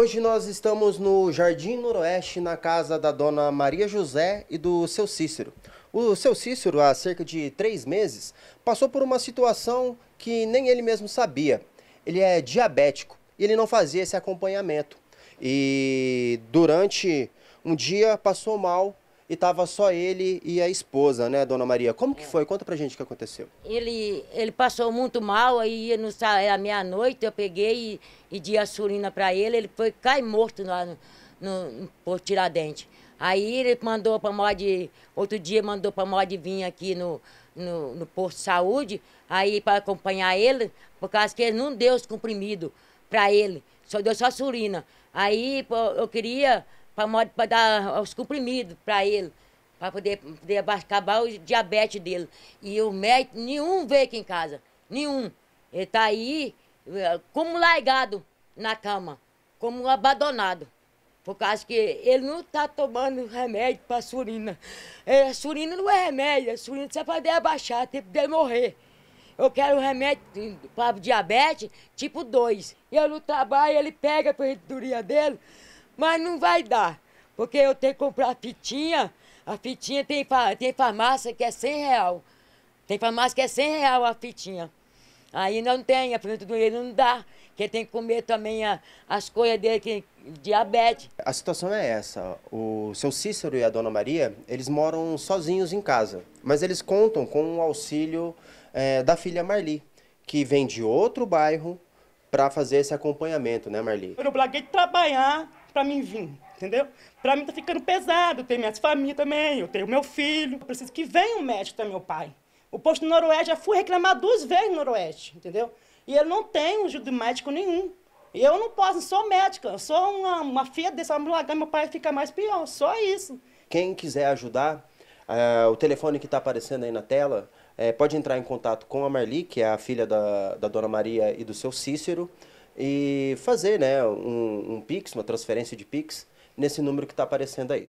Hoje nós estamos no Jardim Noroeste, na casa da dona Maria José e do seu Cícero. O seu Cícero, há cerca de três meses, passou por uma situação que nem ele mesmo sabia. Ele é diabético e ele não fazia esse acompanhamento. E durante um dia passou mal e estava só ele e a esposa, né, dona Maria? Como que é. foi? Conta pra gente o que aconteceu. Ele, ele passou muito mal, aí no, é, à meia-noite eu peguei e, e dei a surina pra ele, ele foi cai morto lá no, no, por Tiradentes. Aí ele mandou pra mod, outro dia mandou pra mod vir aqui no, no, no posto de saúde, aí para acompanhar ele, por causa que ele não deu os comprimidos pra ele, só deu só surina. Aí eu queria para dar os comprimidos para ele, para poder, poder acabar o diabetes dele. E o médico, nenhum veio aqui em casa, nenhum. Ele está aí eh, como largado na cama, como abandonado. Por causa que ele não está tomando remédio para surina. É, surina não é remédio, a surina você pode abaixar, tem que morrer. Eu quero remédio para diabetes tipo 2. Eu não trabalho, ele pega a perduria dele, mas não vai dar, porque eu tenho que comprar fitinha. A fitinha tem, tem farmácia que é 100 real. Tem farmácia que é 100 real a fitinha. Aí não tem, a fruta do ele não dá, porque tem que comer também a, as coisas dele, que, diabetes. A situação é essa, o seu Cícero e a dona Maria, eles moram sozinhos em casa, mas eles contam com o auxílio é, da filha Marli, que vem de outro bairro para fazer esse acompanhamento, né Marli? Eu não plaguei de trabalhar, para mim vir, entendeu? Para mim tá ficando pesado, eu tenho minha família também, eu tenho meu filho, eu preciso que venha um médico também, meu pai. O posto do Noroeste, já fui reclamar duas vezes no Noroeste, entendeu? E ele não tem um de médico nenhum. E eu não posso, sou médica, eu sou uma, uma filha desse, vamos meu pai fica mais pior, só isso. Quem quiser ajudar, é, o telefone que está aparecendo aí na tela, é, pode entrar em contato com a Marli, que é a filha da, da Dona Maria e do seu Cícero e fazer né, um, um Pix, uma transferência de Pix, nesse número que está aparecendo aí.